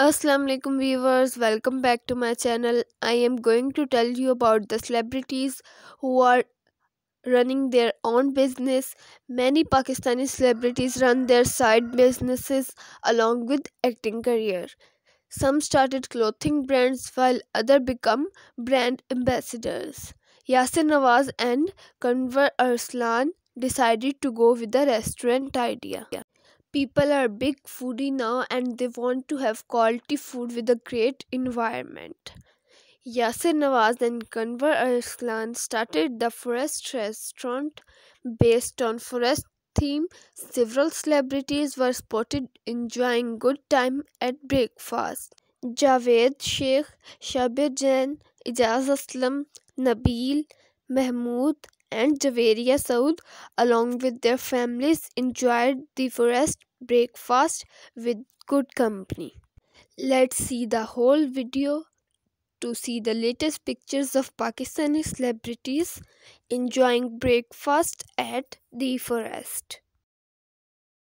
Assalamualaikum viewers welcome back to my channel I am going to tell you about the celebrities who are running their own business many Pakistani celebrities run their side businesses along with acting career some started clothing brands while other become brand ambassadors Yasir Nawaz and Kanwar Arslan decided to go with the restaurant idea people are big foodie now and they want to have quality food with a great environment. Yasir Nawaz and Kanwar Arslan started the Forest restaurant based on forest theme. Several celebrities were spotted enjoying good time at breakfast. Javed Sheikh, Shabir Jain, Ijaz Aslam, Nabil, Mahmood, and Javeria Saud, along with their families, enjoyed the forest breakfast with good company. Let's see the whole video to see the latest pictures of Pakistani celebrities enjoying breakfast at the forest.